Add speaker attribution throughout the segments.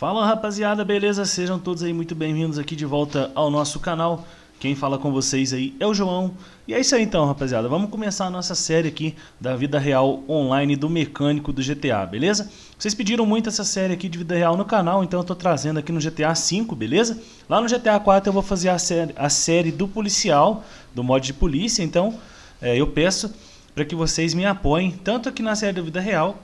Speaker 1: Fala rapaziada, beleza? Sejam todos aí muito bem-vindos aqui de volta ao nosso canal. Quem fala com vocês aí é o João. E é isso aí então, rapaziada. Vamos começar a nossa série aqui da vida real online do mecânico do GTA, beleza? Vocês pediram muito essa série aqui de vida real no canal, então eu tô trazendo aqui no GTA 5, beleza? Lá no GTA 4 eu vou fazer a série, a série do policial, do mod de polícia, então é, eu peço para que vocês me apoiem, tanto aqui na série da vida real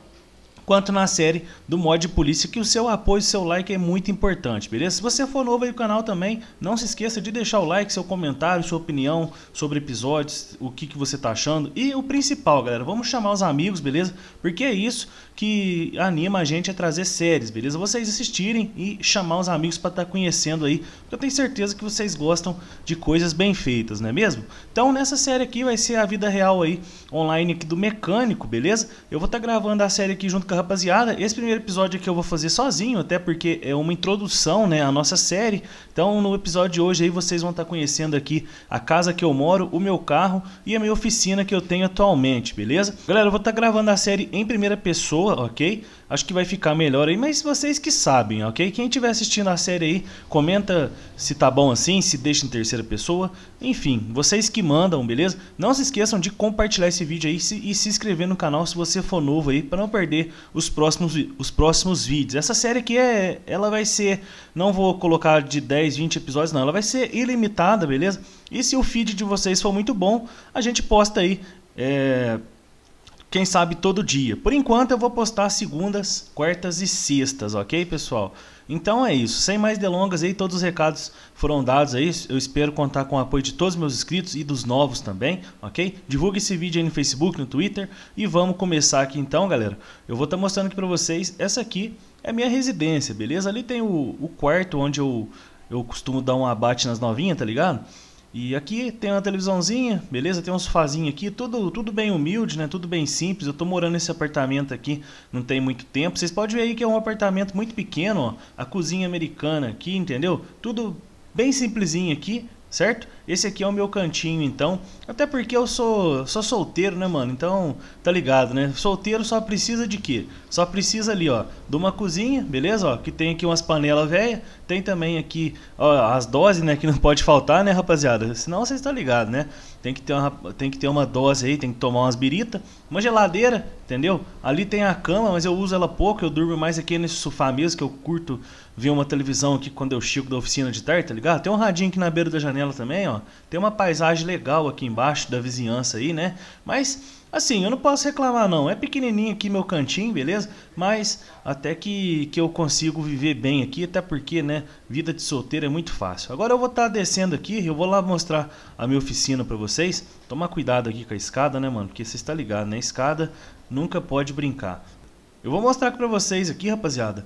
Speaker 1: quanto na série do Mod Polícia, que o seu apoio, o seu like é muito importante, beleza? Se você for novo aí no canal também, não se esqueça de deixar o like, seu comentário, sua opinião sobre episódios, o que, que você tá achando. E o principal, galera, vamos chamar os amigos, beleza? Porque é isso que anima a gente a trazer séries, beleza? Vocês assistirem e chamar os amigos para estar tá conhecendo aí, porque eu tenho certeza que vocês gostam de coisas bem feitas, não é mesmo? Então nessa série aqui vai ser a vida real aí, online aqui do mecânico, beleza? Eu vou estar tá gravando a série aqui junto com rapaziada. Esse primeiro episódio aqui eu vou fazer sozinho, até porque é uma introdução, né, à nossa série. Então, no episódio de hoje aí vocês vão estar tá conhecendo aqui a casa que eu moro, o meu carro e a minha oficina que eu tenho atualmente, beleza? Galera, eu vou estar tá gravando a série em primeira pessoa, ok? acho que vai ficar melhor aí, mas vocês que sabem, ok? Quem estiver assistindo a série aí, comenta se tá bom assim, se deixa em terceira pessoa. Enfim, vocês que mandam, beleza? Não se esqueçam de compartilhar esse vídeo aí e se inscrever no canal se você for novo aí, para não perder os próximos, os próximos vídeos. Essa série aqui é, ela vai ser, não vou colocar de 10, 20 episódios, não, ela vai ser ilimitada, beleza? E se o feed de vocês for muito bom, a gente posta aí. É quem sabe todo dia. Por enquanto eu vou postar segundas, quartas e sextas, ok, pessoal? Então é isso, sem mais delongas aí, todos os recados foram dados aí. Eu espero contar com o apoio de todos os meus inscritos e dos novos também, ok? Divulgue esse vídeo aí no Facebook, no Twitter e vamos começar aqui então, galera. Eu vou estar tá mostrando aqui para vocês, essa aqui é minha residência, beleza? Ali tem o, o quarto onde eu, eu costumo dar um abate nas novinhas, tá ligado? E aqui tem uma televisãozinha, beleza? Tem um sofazinho aqui, tudo, tudo bem humilde, né? Tudo bem simples. Eu tô morando nesse apartamento aqui, não tem muito tempo. Vocês podem ver aí que é um apartamento muito pequeno, ó. A cozinha americana aqui, entendeu? Tudo bem simplesinho aqui, certo? Esse aqui é o meu cantinho, então. Até porque eu sou, sou solteiro, né, mano? Então, tá ligado, né? Solteiro só precisa de quê? Só precisa ali, ó, de uma cozinha, beleza? Ó, que tem aqui umas panelas velha, tem também aqui ó, as doses, né, que não pode faltar, né, rapaziada? Senão vocês estão tá ligados, né? tem que ter uma, tem que ter uma dose aí, tem que tomar umas birita, uma geladeira, entendeu? Ali tem a cama, mas eu uso ela pouco, eu durmo mais aqui nesse sofá mesmo, que eu curto ver uma televisão aqui quando eu chego da oficina de tarde, tá ligado? Tem um radinho aqui na beira da janela também, ó. Tem uma paisagem legal aqui embaixo da vizinhança aí, né? Mas Assim, eu não posso reclamar não. É pequenininho aqui meu cantinho, beleza? Mas até que, que eu consigo viver bem aqui, até porque, né, vida de solteiro é muito fácil. Agora eu vou estar tá descendo aqui, eu vou lá mostrar a minha oficina para vocês. Tomar cuidado aqui com a escada, né, mano? Porque você está ligado, né? Escada nunca pode brincar. Eu vou mostrar aqui para vocês aqui, rapaziada,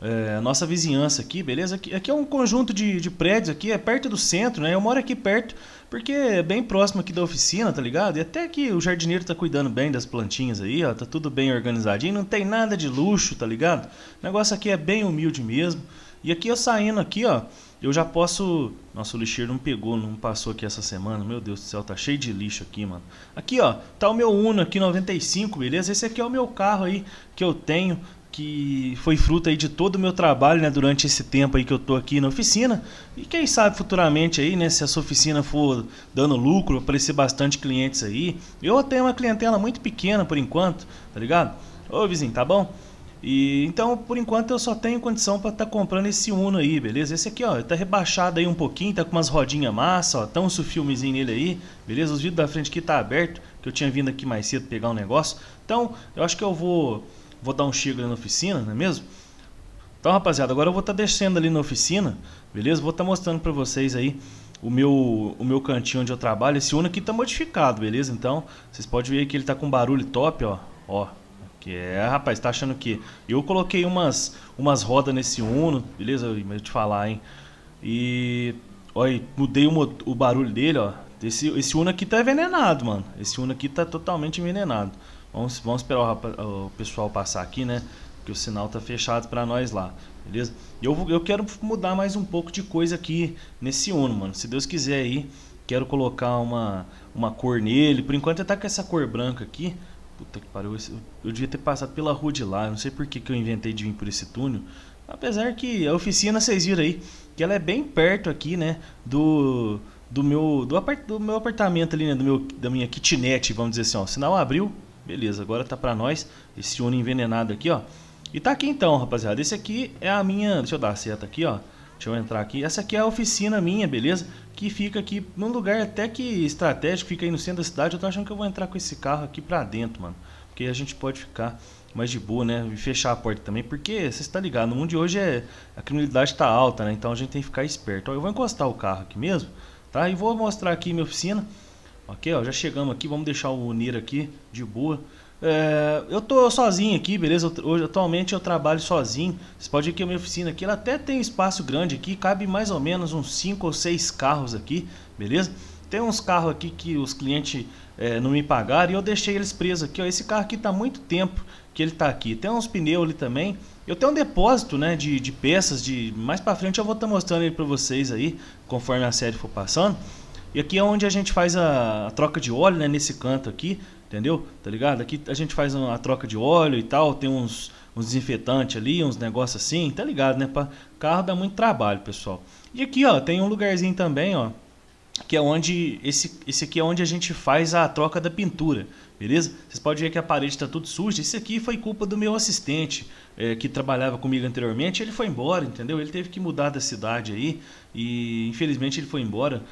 Speaker 1: é, a nossa vizinhança aqui, beleza? Aqui, aqui é um conjunto de, de, prédios aqui, é perto do centro, né? Eu moro aqui perto porque é bem próximo aqui da oficina, tá ligado? E até que o jardineiro tá cuidando bem das plantinhas aí, ó, tá tudo bem organizadinho, não tem nada de luxo, tá ligado? O negócio aqui é bem humilde mesmo. E aqui eu saindo aqui, ó, eu já posso... Nossa, o lixeiro não pegou, não passou aqui essa semana. Meu Deus do céu, tá cheio de lixo aqui, mano. Aqui, ó, tá o meu Uno aqui 95, beleza? Esse aqui é o meu carro aí que eu tenho que foi fruto aí de todo o meu trabalho, né, durante esse tempo aí que eu tô aqui na oficina. E quem sabe futuramente aí, né, se essa oficina for dando lucro, aparecer bastante clientes aí. Eu tenho uma clientela muito pequena por enquanto, tá ligado? Ô, vizinho, tá bom? E então, por enquanto eu só tenho condição para estar tá comprando esse Uno aí, beleza? Esse aqui, ó, tá rebaixado aí um pouquinho, tá com umas rodinhas massa, ó, tá um filmezinho nele aí, beleza? Os vidros da frente aqui tá aberto, que eu tinha vindo aqui mais cedo pegar um negócio. Então, eu acho que eu vou vou dar um chego ali na oficina, não é mesmo? Então, rapaziada, agora eu vou estar tá descendo ali na oficina, beleza? Vou estar tá mostrando para vocês aí o meu, o meu cantinho onde eu trabalho. Esse Uno aqui tá modificado, beleza? Então, vocês podem ver que ele tá com barulho top, ó. Ó, que é, rapaz, tá achando que... Eu coloquei umas, umas rodas nesse Uno, beleza? Eu te falar, hein? E... Olha, mudei o, o barulho dele, ó. Esse, esse Uno aqui tá envenenado, mano. Esse Uno aqui tá totalmente envenenado. Vamos, vamos esperar o, o pessoal passar aqui, né? Porque o sinal tá fechado para nós lá, beleza? Eu, eu quero mudar mais um pouco de coisa aqui nesse Uno, mano. Se Deus quiser aí, quero colocar uma, uma cor nele. Por enquanto ele tá com essa cor branca aqui. Puta que pariu, eu devia ter passado pela rua de lá. não sei por que, que eu inventei de vir por esse túnel. Apesar que a oficina, vocês viram aí, que ela é bem perto aqui, né, do do meu do, apart, do meu apartamento ali, né, do meu da minha kitnet, vamos dizer assim, ó. O sinal abriu, Beleza, agora tá para nós esse ouro envenenado aqui, ó. E tá aqui então, rapaziada. Esse aqui é a minha... Deixa eu dar a seta aqui, ó. Deixa eu entrar aqui. Essa aqui é a oficina minha, beleza? Que fica aqui num lugar até que estratégico, fica aí no centro da cidade. Eu tô achando que eu vou entrar com esse carro aqui pra dentro, mano. Porque a gente pode ficar mais de boa, né? E fechar a porta também. Porque, você está ligado, no mundo de hoje é... a criminalidade tá alta, né? Então a gente tem que ficar esperto. Ó, eu vou encostar o carro aqui mesmo, tá? E vou mostrar aqui minha oficina. Ok, ó, já chegamos aqui, vamos deixar o Nir aqui de boa. É, eu tô sozinho aqui, beleza? Hoje, atualmente eu trabalho sozinho. Você pode ver que a minha oficina aqui, ela até tem espaço grande aqui, cabe mais ou menos uns 5 ou 6 carros aqui, beleza? Tem uns carros aqui que os clientes é, não me pagaram e eu deixei eles presos aqui, ó. Esse carro aqui tá muito tempo que ele tá aqui. Tem uns pneus ali também. Eu tenho um depósito, né, de, de peças, de mais pra frente eu vou estar tá mostrando ele pra vocês aí, conforme a série for passando. E aqui é onde a gente faz a, a troca de óleo, né? Nesse canto aqui, entendeu? Tá ligado? Aqui a gente faz uma, a troca de óleo e tal, tem uns, uns desinfetantes ali, uns negócios assim, tá ligado, né? Pra carro dá muito trabalho, pessoal. E aqui, ó, tem um lugarzinho também, ó, que é onde esse, esse aqui é onde a gente faz a troca da pintura, beleza? Vocês podem ver que a parede está tudo suja. Isso aqui foi culpa do meu assistente é, que trabalhava comigo anteriormente. Ele foi embora, entendeu? Ele teve que mudar da cidade aí e infelizmente ele foi embora.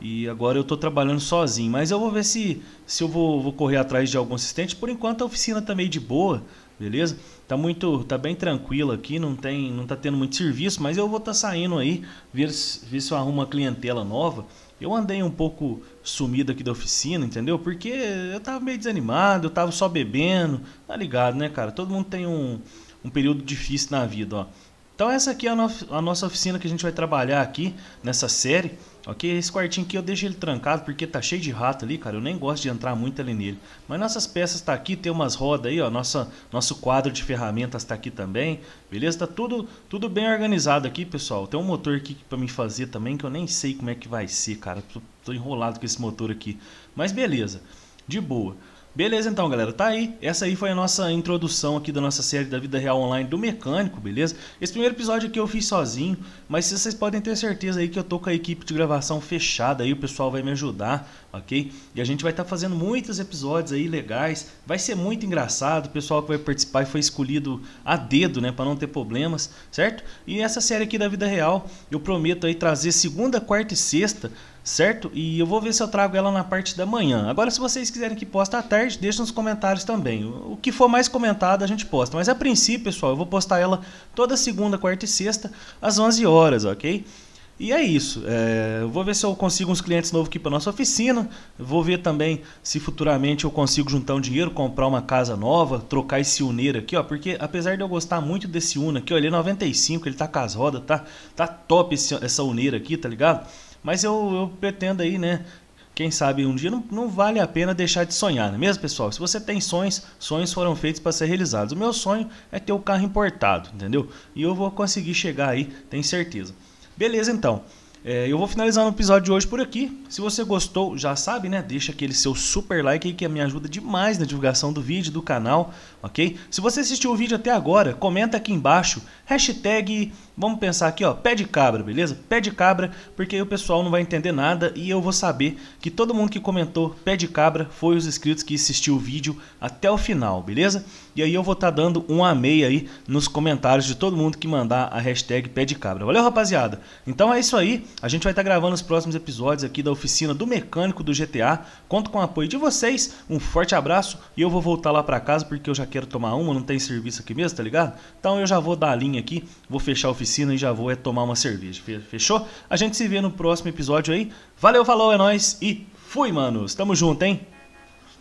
Speaker 1: E agora eu estou trabalhando sozinho. Mas eu vou ver se, se eu vou, vou correr atrás de algum assistente. Por enquanto a oficina está meio de boa, beleza? Tá muito, tá bem tranquila aqui, não tem, não tá tendo muito serviço, mas eu vou estar tá saindo aí, ver, ver se eu arrumo uma clientela nova. Eu andei um pouco sumido aqui da oficina, entendeu? Porque eu tava meio desanimado, eu tava só bebendo. Tá ligado, né, cara? Todo mundo tem um, um período difícil na vida, ó. Então essa aqui é a, no a nossa oficina que a gente vai trabalhar aqui nessa série, ok? Esse quartinho aqui eu deixo ele trancado porque tá cheio de rato ali, cara, eu nem gosto de entrar muito ali nele. Mas nossas peças tá aqui, tem umas rodas aí, ó, nossa, nosso quadro de ferramentas tá aqui também, beleza? Tá tudo, tudo bem organizado aqui, pessoal. Tem um motor aqui pra mim fazer também que eu nem sei como é que vai ser, cara. Tô, tô enrolado com esse motor aqui, mas beleza, de boa. Beleza então, galera, tá aí. Essa aí foi a nossa introdução aqui da nossa série da vida real online do mecânico, beleza? Esse primeiro episódio aqui eu fiz sozinho, mas vocês podem ter certeza aí que eu tô com a equipe de gravação fechada aí, o pessoal vai me ajudar, ok? E a gente vai estar tá fazendo muitos episódios aí legais, vai ser muito engraçado, o pessoal que vai participar foi escolhido a dedo, né, para não ter problemas, certo? E essa série aqui da vida real, eu prometo aí trazer segunda, quarta e sexta certo? E eu vou ver se eu trago ela na parte da manhã. Agora, se vocês quiserem que posta à tarde, deixem nos comentários também. O que for mais comentado, a gente posta. Mas a princípio, pessoal, eu vou postar ela toda segunda, quarta e sexta, às 11 horas, ok? E é isso. É, vou ver se eu consigo uns clientes novos aqui para nossa oficina. Vou ver também se futuramente eu consigo juntar um dinheiro, comprar uma casa nova, trocar esse Uneiro aqui, ó. Porque apesar de eu gostar muito desse Uno aqui, ó, ele é 95, ele tá com as rodas, tá, tá top esse, essa Uneira aqui, tá ligado? Mas eu, eu pretendo aí, né? Quem sabe um dia não, não vale a pena deixar de sonhar, não é mesmo, pessoal? Se você tem sonhos, sonhos foram feitos para ser realizados. O meu sonho é ter o carro importado, entendeu? E eu vou conseguir chegar aí, tenho certeza. Beleza, então. É, eu vou finalizando o episódio de hoje por aqui. Se você gostou, já sabe, né? Deixa aquele seu super like aí que me ajuda demais na divulgação do vídeo, do canal, ok? Se você assistiu o vídeo até agora, comenta aqui embaixo, hashtag, vamos pensar aqui, ó, pé de cabra, beleza? Pé de cabra, porque aí o pessoal não vai entender nada e eu vou saber que todo mundo que comentou pé de cabra foi os inscritos que assistiu o vídeo até o final, beleza? E aí eu vou estar tá dando um amei aí nos comentários de todo mundo que mandar a hashtag pé de cabra. Valeu, rapaziada? Então é isso aí. A gente vai estar gravando os próximos episódios aqui da oficina do mecânico do GTA. Conto com o apoio de vocês. Um forte abraço e eu vou voltar lá para casa porque eu já quero tomar uma, não tem serviço aqui mesmo, tá ligado? Então eu já vou dar a linha aqui, vou fechar a oficina e já vou é tomar uma cerveja. Fechou? A gente se vê no próximo episódio aí. Valeu, falou, é nós e fui, manos. Tamo junto, hein?